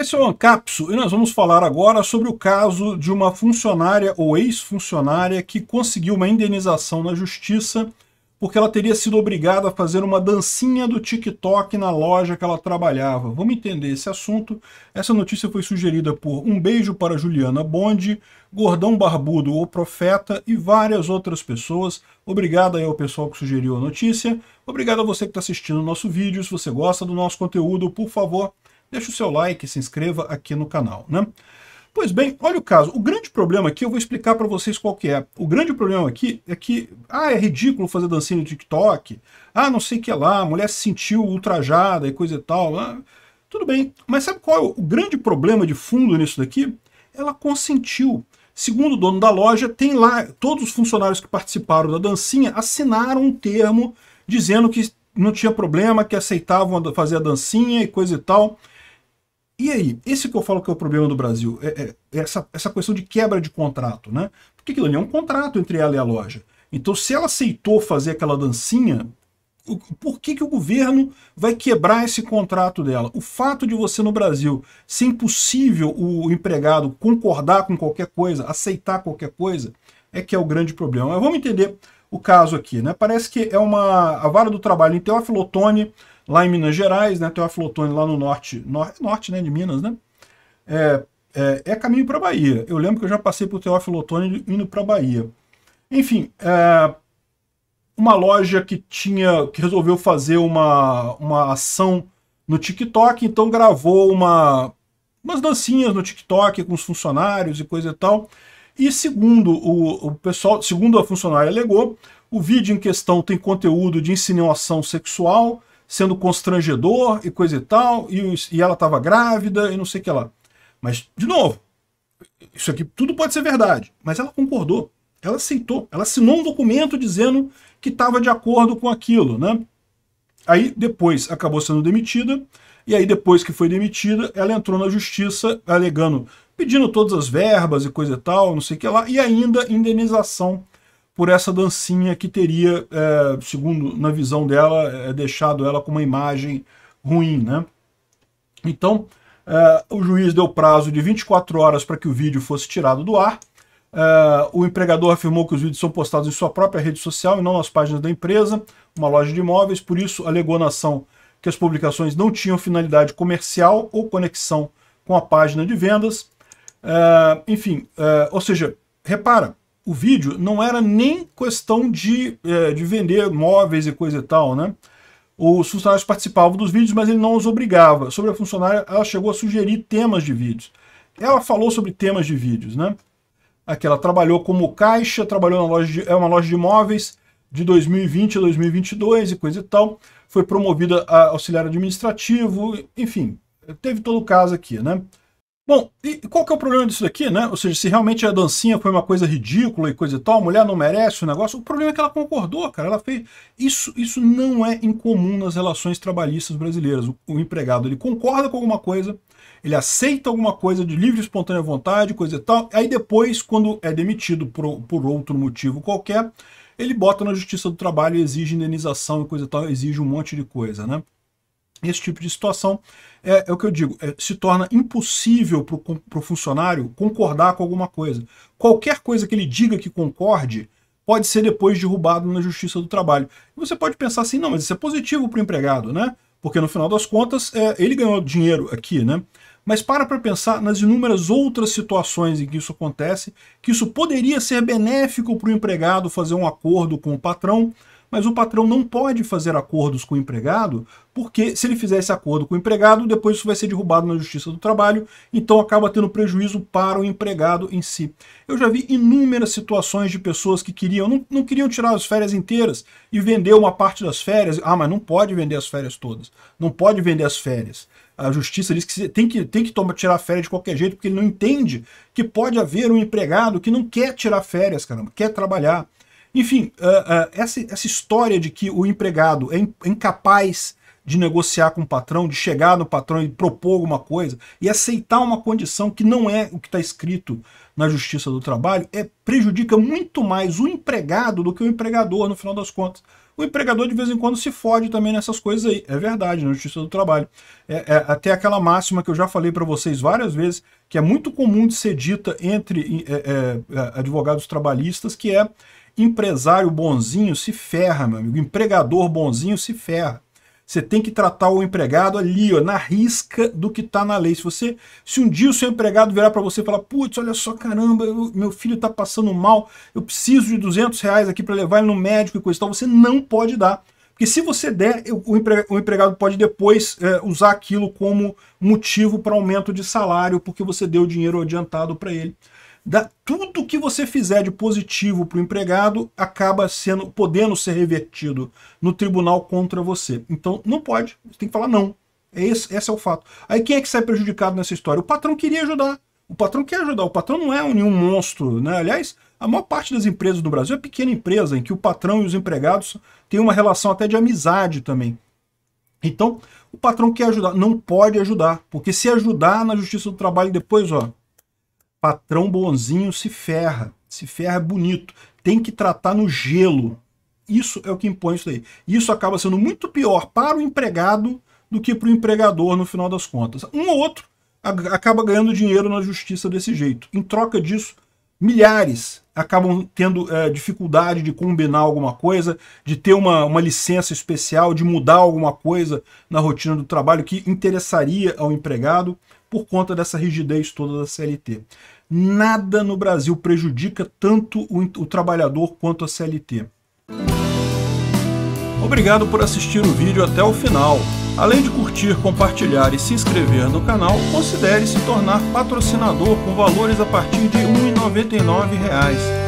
Esse é o Ancapso e nós vamos falar agora sobre o caso de uma funcionária ou ex-funcionária que conseguiu uma indenização na justiça porque ela teria sido obrigada a fazer uma dancinha do TikTok na loja que ela trabalhava. Vamos entender esse assunto. Essa notícia foi sugerida por Um Beijo para Juliana Bonde, Gordão Barbudo, ou Profeta e várias outras pessoas. Obrigado aí ao pessoal que sugeriu a notícia. Obrigado a você que está assistindo o nosso vídeo. Se você gosta do nosso conteúdo, por favor, deixa o seu like, se inscreva aqui no canal, né? Pois bem, olha o caso. O grande problema aqui, eu vou explicar para vocês qual que é. O grande problema aqui é que, ah, é ridículo fazer dancinha no TikTok, ah, não sei o que lá, a mulher se sentiu ultrajada e coisa e tal. Né? Tudo bem, mas sabe qual é o grande problema de fundo nisso daqui? Ela consentiu. Segundo o dono da loja, tem lá, todos os funcionários que participaram da dancinha assinaram um termo dizendo que não tinha problema, que aceitavam fazer a dancinha e coisa e tal. E aí, esse que eu falo que é o problema do Brasil, é, é, é essa, essa questão de quebra de contrato, né? Porque aquilo ali é um contrato entre ela e a loja. Então, se ela aceitou fazer aquela dancinha, por que, que o governo vai quebrar esse contrato dela? O fato de você no Brasil ser impossível o empregado concordar com qualquer coisa, aceitar qualquer coisa, é que é o grande problema. Mas vamos entender o caso aqui, né? Parece que é uma a vara do trabalho em então, Teófilo Otoni lá em Minas Gerais, né? Tem lá no norte, norte né, de Minas, né? É, é, é caminho para Bahia. Eu lembro que eu já passei por Teófilo Otoni indo para Bahia. Enfim, é, uma loja que tinha que resolveu fazer uma, uma ação no TikTok, então gravou uma, umas dancinhas no TikTok com os funcionários e coisa e tal. E segundo o, o pessoal, segundo a funcionária alegou, o vídeo em questão tem conteúdo de insinuação sexual, sendo constrangedor e coisa e tal, e, e ela estava grávida e não sei o que lá. Mas, de novo, isso aqui tudo pode ser verdade, mas ela concordou, ela aceitou, ela assinou um documento dizendo que estava de acordo com aquilo, né? Aí depois acabou sendo demitida, e aí depois que foi demitida, ela entrou na justiça alegando, pedindo todas as verbas e coisa e tal, não sei o que lá, e ainda indenização por essa dancinha que teria, é, segundo na visão dela, é, é, deixado ela com uma imagem ruim. Né? Então, é, o juiz deu prazo de 24 horas para que o vídeo fosse tirado do ar. É, o empregador afirmou que os vídeos são postados em sua própria rede social e não nas páginas da empresa, uma loja de imóveis, por isso alegou na ação que as publicações não tinham finalidade comercial ou conexão com a página de vendas. É, enfim, ou seja, repara, o vídeo não era nem questão de, é, de vender móveis e coisa e tal, né? Os funcionários participavam dos vídeos, mas ele não os obrigava. Sobre a funcionária, ela chegou a sugerir temas de vídeos. Ela falou sobre temas de vídeos, né? Aqui ela trabalhou como caixa, trabalhou na loja de, é uma loja de imóveis de 2020 a 2022 e coisa e tal. Foi promovida a auxiliar administrativo, enfim, teve todo o caso aqui, né? Bom, e qual que é o problema disso daqui, né? Ou seja, se realmente a dancinha foi uma coisa ridícula e coisa e tal, a mulher não merece o negócio, o problema é que ela concordou, cara. Ela fez. Isso, isso não é incomum nas relações trabalhistas brasileiras. O, o empregado ele concorda com alguma coisa, ele aceita alguma coisa de livre e espontânea vontade, coisa e tal. Aí depois, quando é demitido por, por outro motivo qualquer, ele bota na justiça do trabalho e exige indenização e coisa e tal, exige um monte de coisa, né? Esse tipo de situação é, é o que eu digo, é, se torna impossível para o funcionário concordar com alguma coisa. Qualquer coisa que ele diga que concorde pode ser depois derrubado na justiça do trabalho. E você pode pensar assim, não, mas isso é positivo para o empregado, né? Porque no final das contas é, ele ganhou dinheiro aqui, né? Mas para para pensar nas inúmeras outras situações em que isso acontece, que isso poderia ser benéfico para o empregado fazer um acordo com o patrão, mas o patrão não pode fazer acordos com o empregado, porque se ele fizer esse acordo com o empregado, depois isso vai ser derrubado na Justiça do Trabalho, então acaba tendo prejuízo para o empregado em si. Eu já vi inúmeras situações de pessoas que queriam, não, não queriam tirar as férias inteiras e vender uma parte das férias. Ah, mas não pode vender as férias todas. Não pode vender as férias a justiça diz que tem que, tem que tomar, tirar férias de qualquer jeito, porque ele não entende que pode haver um empregado que não quer tirar férias, caramba, quer trabalhar. Enfim, uh, uh, essa, essa história de que o empregado é, é incapaz de negociar com o patrão, de chegar no patrão e propor alguma coisa e aceitar uma condição que não é o que está escrito na Justiça do Trabalho, é prejudica muito mais o empregado do que o empregador, no final das contas. O empregador de vez em quando se fode também nessas coisas aí. É verdade, na Justiça do Trabalho. É, é até aquela máxima que eu já falei para vocês várias vezes, que é muito comum de ser dita entre é, é, é, advogados trabalhistas, que é empresário bonzinho se ferra, meu amigo. Empregador bonzinho se ferra. Você tem que tratar o empregado ali, ó, na risca do que está na lei. Se você, se um dia o seu empregado virar para você e falar, putz, olha só, caramba, eu, meu filho está passando mal, eu preciso de 200 reais aqui para levar ele no médico e coisa e tal, você não pode dar. Porque se você der, o, empregado pode depois é, usar aquilo como motivo para aumento de salário, porque você deu dinheiro adiantado para ele da, tudo que você fizer de positivo para o empregado acaba sendo podendo ser revertido no tribunal contra você. Então não pode, você tem que falar não. É esse, esse é o fato. Aí quem é que sai prejudicado nessa história? O patrão queria ajudar. O patrão quer ajudar. O patrão não é nenhum monstro, né? Aliás, a maior parte das empresas do Brasil é pequena empresa, em que o patrão e os empregados têm uma relação até de amizade também. Então, o patrão quer ajudar, não pode ajudar, porque se ajudar na Justiça do Trabalho depois, ó, patrão bonzinho se ferra, se ferra é bonito, tem que tratar no gelo. Isso é o que impõe isso aí. Isso acaba sendo muito pior para o empregado do que para o empregador no final das contas. Um ou outro acaba ganhando dinheiro na justiça desse jeito. Em troca disso, milhares acabam tendo é, dificuldade de combinar alguma coisa, de ter uma, uma licença especial, de mudar alguma coisa na rotina do trabalho que interessaria ao empregado por conta dessa rigidez toda da CLT. Nada no Brasil prejudica tanto o, o trabalhador quanto a CLT. Obrigado por assistir o vídeo até o final. Além de curtir, compartilhar e se inscrever no canal, considere se tornar patrocinador com valores a partir de R$ 1,99